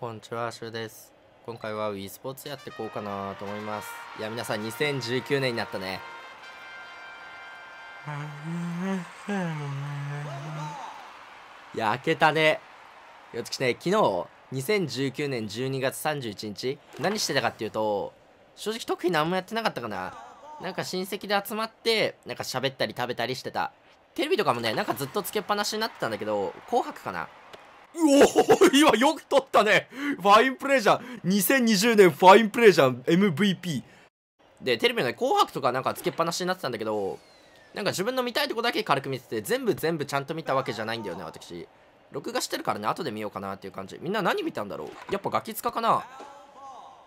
こんにちは、シュです。今回は w e スポーツやってこうかなと思います。いや、皆さん2019年になったね。いや、明けたね。よつきね、昨日、2019年12月31日、何してたかっていうと、正直特に何もやってなかったかな。なんか親戚で集まって、なんか喋ったり食べたりしてた。テレビとかもね、なんかずっとつけっぱなしになってたんだけど、紅白かなおお今よく取ったねファインプレーじゃん !2020 年ファインプレーじゃん !MVP! で、テレビの、ね、紅白とかなんかつけっぱなしになってたんだけど、なんか自分の見たいとこだけ軽く見てて、全部全部ちゃんと見たわけじゃないんだよね、私。録画してるからね、後で見ようかなっていう感じ。みんな何見たんだろうやっぱガキ使かな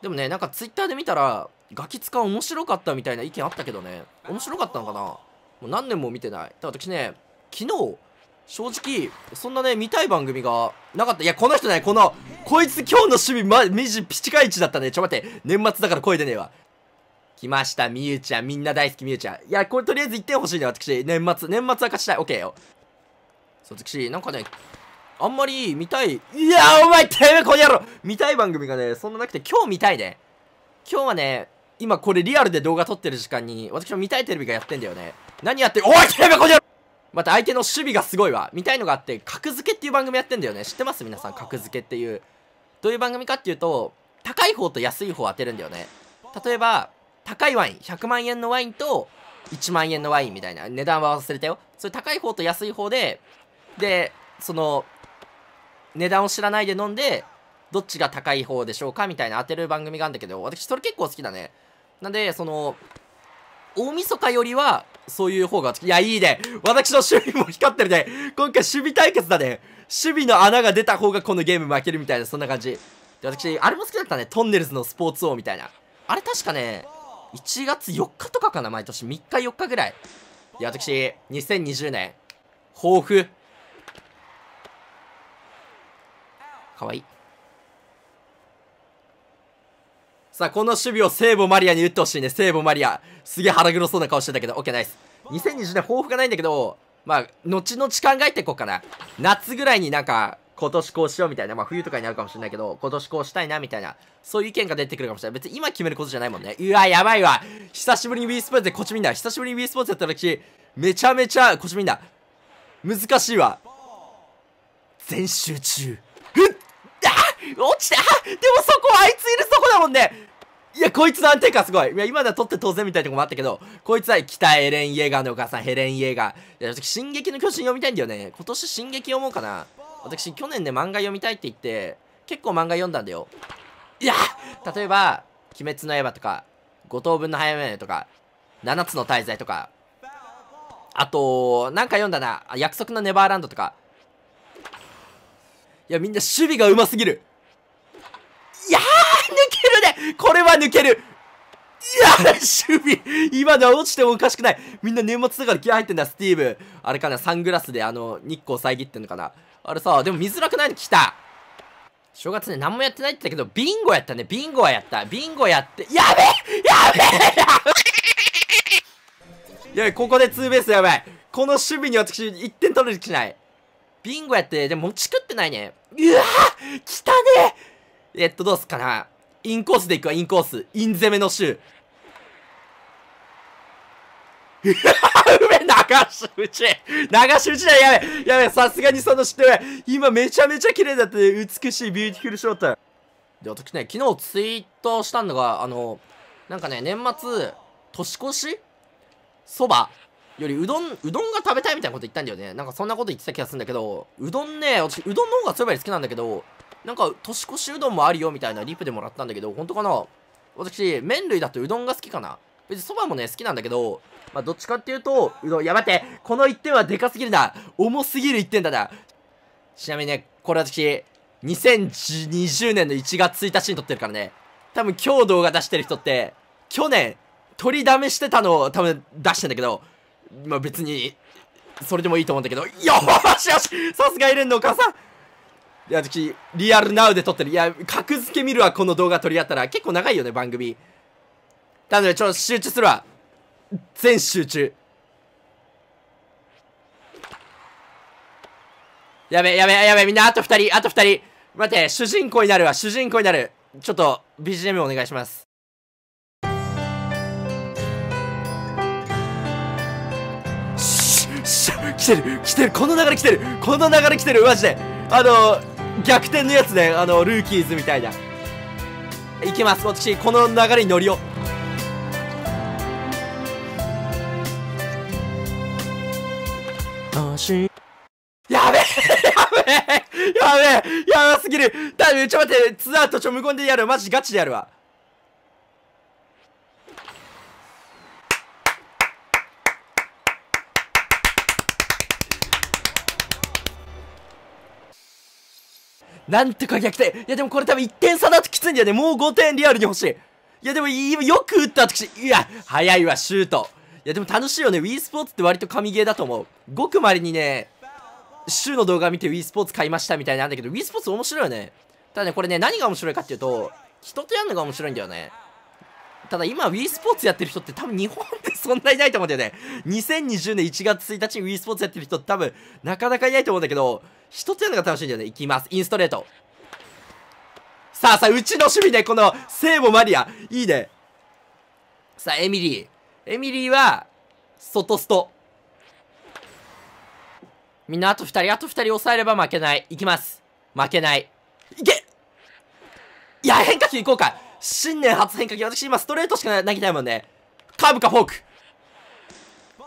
でもね、なんかツイッターで見たら、ガキ使面白かったみたいな意見あったけどね、面白かったのかなもう何年も見てない。ただ私ね、昨日、正直、そんなね、見たい番組がなかった。いや、この人ね、この、こいつ今日の趣味、ま、みじ、ピチカイチだったね。ちょ、待って、年末だから声出ねえわ。来ました、みゆちゃん。みんな大好きみゆちゃん。いや、これとりあえずって欲しいね、私。年末。年末は勝ちたい。オッケーよ。そう、私、なんかね、あんまり見たい。いや、お前、てめえ、この野郎見たい番組がね、そんななくて、今日見たいね。今日はね、今これリアルで動画撮ってる時間に、私も見たいテレビがやってんだよね。何やってるおい、てめえ、この野郎また相手の守備がすごいわ、みたいのがあって、格付けっていう番組やってんだよね。知ってます皆さん、格付けっていう。どういう番組かっていうと、高い方と安い方を当てるんだよね。例えば、高いワイン、100万円のワインと、1万円のワインみたいな、値段は忘れたよ。それ高い方と安い方で、で、その、値段を知らないで飲んで、どっちが高い方でしょうかみたいな当てる番組があるんだけど、私それ結構好きだね。なんで、その、大晦日よりは、そういう方が、いや、いいね。私の守備も光ってるね。今回守備対決だね。守備の穴が出た方がこのゲーム負けるみたいな、そんな感じ。で、私、あれも好きだったね。トンネルズのスポーツ王みたいな。あれ確かね、1月4日とかかな、毎年。3日4日ぐらい。で、私、2020年、抱負。かわいい。さあ、この守備を聖母マリアに打ってほしいね。聖母マリア。すげえ腹黒そうな顔してたけど、オッケーナイス。2020年抱負がないんだけど、まあ、後々考えていこうかな。夏ぐらいになんか、今年こうしようみたいな、まあ冬とかになるかもしれないけど、今年こうしたいなみたいな、そういう意見が出てくるかもしれない。別に今決めることじゃないもんね。うわ、やばいわ。久しぶりに w スポーツでこっち見んな。久しぶりに w スポーツやった時、めちゃめちゃ、こっち見んな。難しいわ。全集中。落ちてあでもそこあいついるそこだもんねいや、こいつの安定感すごい。いや、今では取って当然みたいなとこもあったけど、こいつは北エレン・イェーガーのお母さん、ヘレン・イェーガー。いや、進撃の巨人読みたいんだよね。今年進撃読もうかな。私、去年ね、漫画読みたいって言って、結構漫画読んだんだよ。いや例えば、鬼滅の刃とか、五等分の早めとか、七つの大罪とか、あと、なんか読んだな、約束のネバーランドとか。いや、みんな守備が上手すぎる。いやー、抜けるねこれは抜けるいやー、守備今のは落ちてもおかしくないみんな年末だから気合入ってんだ、スティーブ。あれかな、サングラスであの、日光遮ってんのかな。あれさ、でも見づらくないの来た正月ね、何もやってないって言ったけど、ビンゴやったね、ビンゴはやった。ビンゴやって、やべやべやべやべ、ここでツーベースやばい。この守備に私、1点取る気しない。ビンゴやって、でも持ち食ってないね。うわ来たねえっと、どうすっかな。インコースでいくわ、インコース。イン攻めのシュー。流し打ち流し打ちだやべやべさすがにその知ってる今めちゃめちゃ綺麗だったね。美しいビューティフルショータで、私ね、昨日ツイートしたのが、あの、なんかね、年末、年越しそばよりうどん、うどんが食べたいみたいなこと言ったんだよね。なんかそんなこと言ってた気がするんだけど、うどんね、私、うどんの方が強いより好きなんだけど、なんか、年越しうどんもあるよみたいなリプでもらったんだけど、本当かな私、麺類だとうどんが好きかな別にそばもね、好きなんだけど、まあ、どっちかっていうと、うどん、いや、待って、この1点はでかすぎるな。重すぎる1点だな。ちなみにね、これ私、2020年の1月1日に撮ってるからね。多分今日動画出してる人って、去年、取りだめしてたのを多分出してんだけど、まあ、別に、それでもいいと思うんだけど、よしよしさすがいるんのお母さんいや、私、リアルナウで撮ってる。いや、格付け見るわ、この動画撮り合ったら。結構長いよね、番組。なので、ちょっと集中するわ。全集中。やべ、やべ、やべ、みんな、あと2人、あと2人。待って、主人公になるわ、主人公になる。ちょっと、BGM お願いします。し、し、来てる、来てる、この流れ来てる、この流れ来てる、マジで。あのー逆転のやつね、あの、ルーキーズみたいな。いきます。私、この流れに乗りよやべえやべえやべえやばすぎるだイちょっと待ってツアーとちょ無言でやるマジガチでやるわなんとか逆転。いや、でもこれ多分1点差だときついんだよね。もう5点リアルに欲しい。いや、でも今よく打った私。いや、早いわ、シュート。いや、でも楽しいよね。Wii スポーツって割と神ゲーだと思う。ごくまれにね、週の動画見て Wii スポーツ買いましたみたいなんだけど、Wii スポーツ面白いよね。ただね、これね、何が面白いかっていうと、人とやるのが面白いんだよね。ただ今 Wii スポーツやってる人って多分日本ってそんないないと思うんだよね。2020年1月1日に Wii スポーツやってる人って多分なかなかいないと思うんだけど、一つやるのが楽しいんだよね。いきます。インストレート。さあさあ、うちの守備ね、この、聖母マリア。いいね。さあ、エミリー。エミリーは、外スト。みんなあと二人、あと二人抑えれば負けない。いきます。負けない。いけいや、変化球いこうか。新年初変化球。私今ストレートしか投げたいもんね。カーブかフォーク。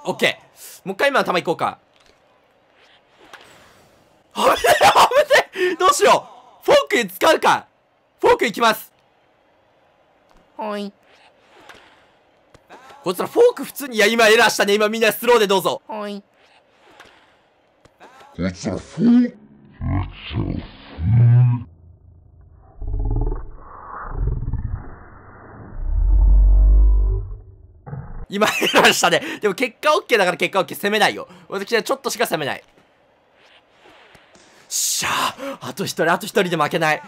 オッケー。もう一回今の球いこうか。危ねねどうしようフォークに使うかフォークいきますはい。こいつらフォーク普通に、いや、今エラーしたね。今みんなスローでどうぞ。はい。こいつらフォーク今エラーしたね。でも結果 OK だから結果 OK。攻めないよ。私はちょっとしか攻めない。しゃああと一人、あと一人で負けない。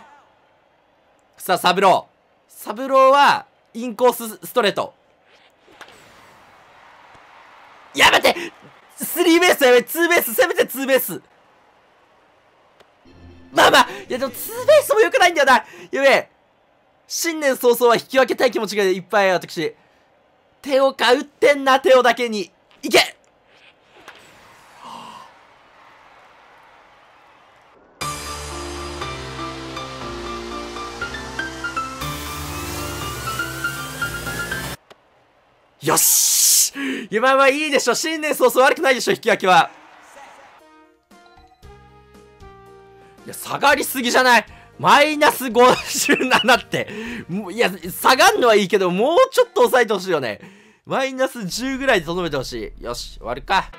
さあ、サブロー。サブローは、インコースストレート。やめてスリーベースやべツーベースせめてツーベースまあまあいやでもツーベースも良くないんだよなやべえ新年早々は引き分けたい気持ちがいっぱい私手をか打ってんな手をだけにいけよし今はいいでしょ新年早々悪くないでしょ引き分けは。いや、下がりすぎじゃないマイナス57って。いや、下がんのはいいけど、もうちょっと抑えてほしいよね。マイナス10ぐらいでとどめてほしい。よし、終わるか。